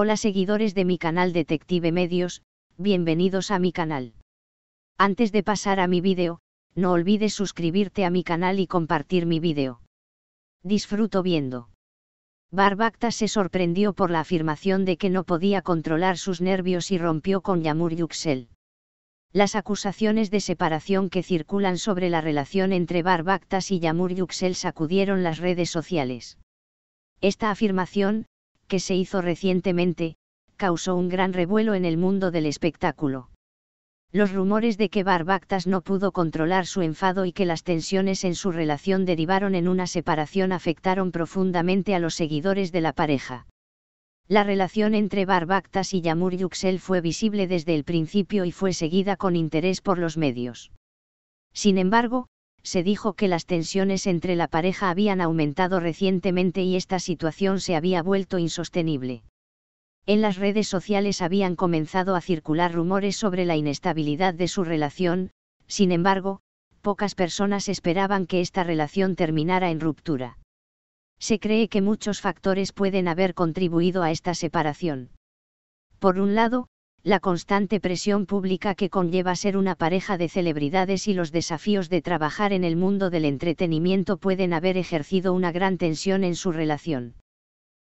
Hola seguidores de mi canal Detective Medios, bienvenidos a mi canal. Antes de pasar a mi vídeo, no olvides suscribirte a mi canal y compartir mi vídeo. Disfruto viendo. Barbacta se sorprendió por la afirmación de que no podía controlar sus nervios y rompió con Yamur Yuxel. Las acusaciones de separación que circulan sobre la relación entre Barbactas y Yamur Yuxel sacudieron las redes sociales. Esta afirmación, que se hizo recientemente, causó un gran revuelo en el mundo del espectáculo. Los rumores de que Barbactas no pudo controlar su enfado y que las tensiones en su relación derivaron en una separación afectaron profundamente a los seguidores de la pareja. La relación entre Barbactas y Yamur Yuxel fue visible desde el principio y fue seguida con interés por los medios. Sin embargo, se dijo que las tensiones entre la pareja habían aumentado recientemente y esta situación se había vuelto insostenible. En las redes sociales habían comenzado a circular rumores sobre la inestabilidad de su relación, sin embargo, pocas personas esperaban que esta relación terminara en ruptura. Se cree que muchos factores pueden haber contribuido a esta separación. Por un lado, la constante presión pública que conlleva ser una pareja de celebridades y los desafíos de trabajar en el mundo del entretenimiento pueden haber ejercido una gran tensión en su relación.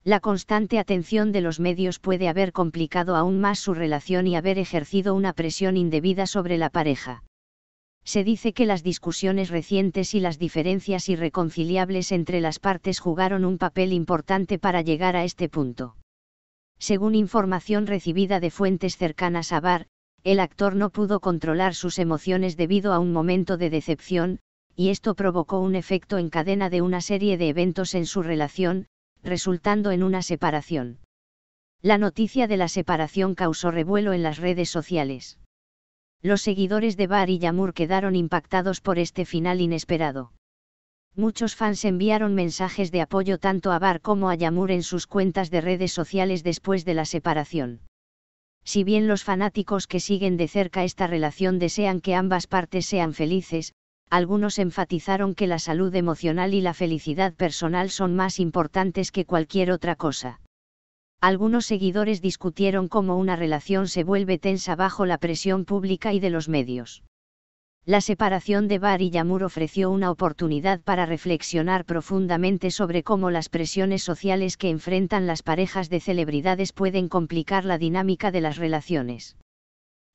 La constante atención de los medios puede haber complicado aún más su relación y haber ejercido una presión indebida sobre la pareja. Se dice que las discusiones recientes y las diferencias irreconciliables entre las partes jugaron un papel importante para llegar a este punto. Según información recibida de fuentes cercanas a Bar, el actor no pudo controlar sus emociones debido a un momento de decepción, y esto provocó un efecto en cadena de una serie de eventos en su relación, resultando en una separación. La noticia de la separación causó revuelo en las redes sociales. Los seguidores de Bar y Yamur quedaron impactados por este final inesperado. Muchos fans enviaron mensajes de apoyo tanto a Bar como a Yamur en sus cuentas de redes sociales después de la separación. Si bien los fanáticos que siguen de cerca esta relación desean que ambas partes sean felices, algunos enfatizaron que la salud emocional y la felicidad personal son más importantes que cualquier otra cosa. Algunos seguidores discutieron cómo una relación se vuelve tensa bajo la presión pública y de los medios. La separación de Bar y Yamur ofreció una oportunidad para reflexionar profundamente sobre cómo las presiones sociales que enfrentan las parejas de celebridades pueden complicar la dinámica de las relaciones.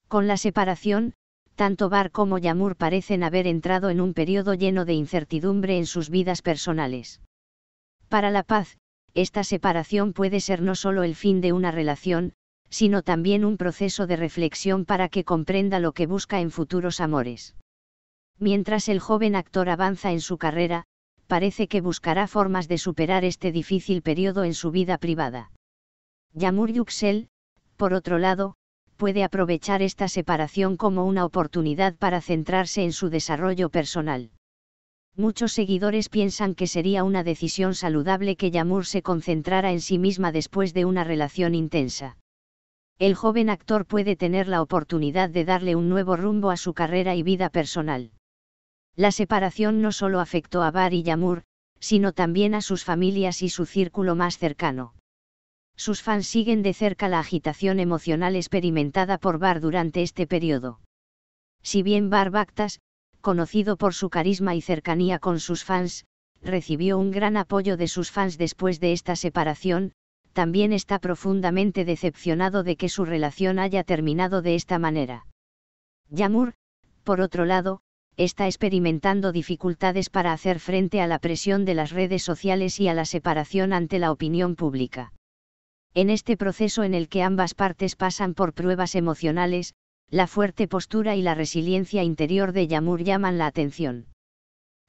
Con la separación, tanto Bar como Yamur parecen haber entrado en un periodo lleno de incertidumbre en sus vidas personales. Para la paz, esta separación puede ser no solo el fin de una relación, sino también un proceso de reflexión para que comprenda lo que busca en futuros amores. Mientras el joven actor avanza en su carrera, parece que buscará formas de superar este difícil periodo en su vida privada. Yamur Yuxel, por otro lado, puede aprovechar esta separación como una oportunidad para centrarse en su desarrollo personal. Muchos seguidores piensan que sería una decisión saludable que Yamur se concentrara en sí misma después de una relación intensa. El joven actor puede tener la oportunidad de darle un nuevo rumbo a su carrera y vida personal. La separación no solo afectó a Bar y Yamur, sino también a sus familias y su círculo más cercano. Sus fans siguen de cerca la agitación emocional experimentada por Bar durante este periodo. Si bien Bar Bactas, conocido por su carisma y cercanía con sus fans, recibió un gran apoyo de sus fans después de esta separación, también está profundamente decepcionado de que su relación haya terminado de esta manera. Yamur, por otro lado, está experimentando dificultades para hacer frente a la presión de las redes sociales y a la separación ante la opinión pública. En este proceso en el que ambas partes pasan por pruebas emocionales, la fuerte postura y la resiliencia interior de Yamur llaman la atención.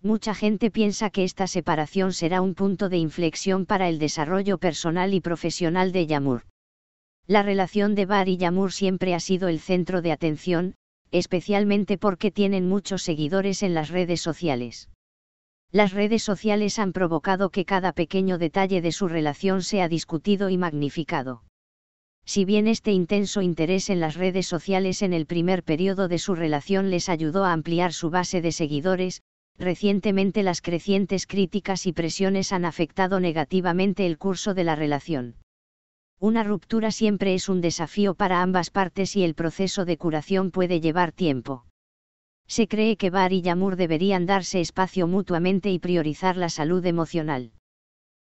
Mucha gente piensa que esta separación será un punto de inflexión para el desarrollo personal y profesional de Yamur. La relación de Bar y Yamur siempre ha sido el centro de atención, especialmente porque tienen muchos seguidores en las redes sociales. Las redes sociales han provocado que cada pequeño detalle de su relación sea discutido y magnificado. Si bien este intenso interés en las redes sociales en el primer periodo de su relación les ayudó a ampliar su base de seguidores, recientemente las crecientes críticas y presiones han afectado negativamente el curso de la relación. Una ruptura siempre es un desafío para ambas partes y el proceso de curación puede llevar tiempo. Se cree que Bar y Yamur deberían darse espacio mutuamente y priorizar la salud emocional.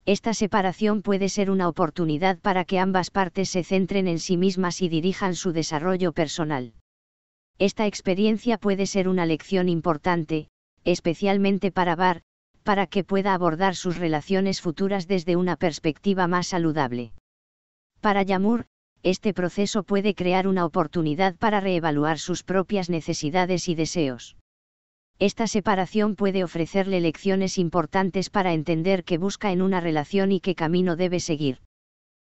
Esta separación puede ser una oportunidad para que ambas partes se centren en sí mismas y dirijan su desarrollo personal. Esta experiencia puede ser una lección importante, especialmente para Bar, para que pueda abordar sus relaciones futuras desde una perspectiva más saludable. Para Yamur, este proceso puede crear una oportunidad para reevaluar sus propias necesidades y deseos. Esta separación puede ofrecerle lecciones importantes para entender qué busca en una relación y qué camino debe seguir.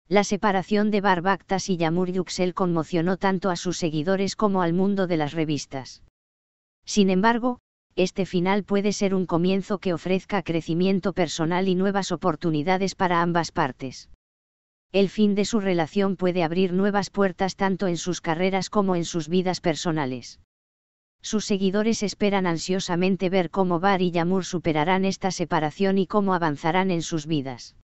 La separación de Barbactas y Yamur Yuxel conmocionó tanto a sus seguidores como al mundo de las revistas. Sin embargo, este final puede ser un comienzo que ofrezca crecimiento personal y nuevas oportunidades para ambas partes el fin de su relación puede abrir nuevas puertas tanto en sus carreras como en sus vidas personales. Sus seguidores esperan ansiosamente ver cómo Bar y Yamur superarán esta separación y cómo avanzarán en sus vidas.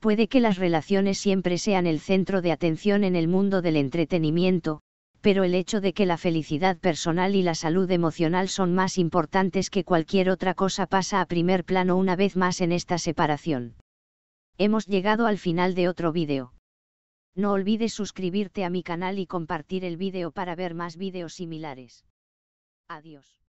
Puede que las relaciones siempre sean el centro de atención en el mundo del entretenimiento, pero el hecho de que la felicidad personal y la salud emocional son más importantes que cualquier otra cosa pasa a primer plano una vez más en esta separación. Hemos llegado al final de otro vídeo. No olvides suscribirte a mi canal y compartir el vídeo para ver más vídeos similares. Adiós.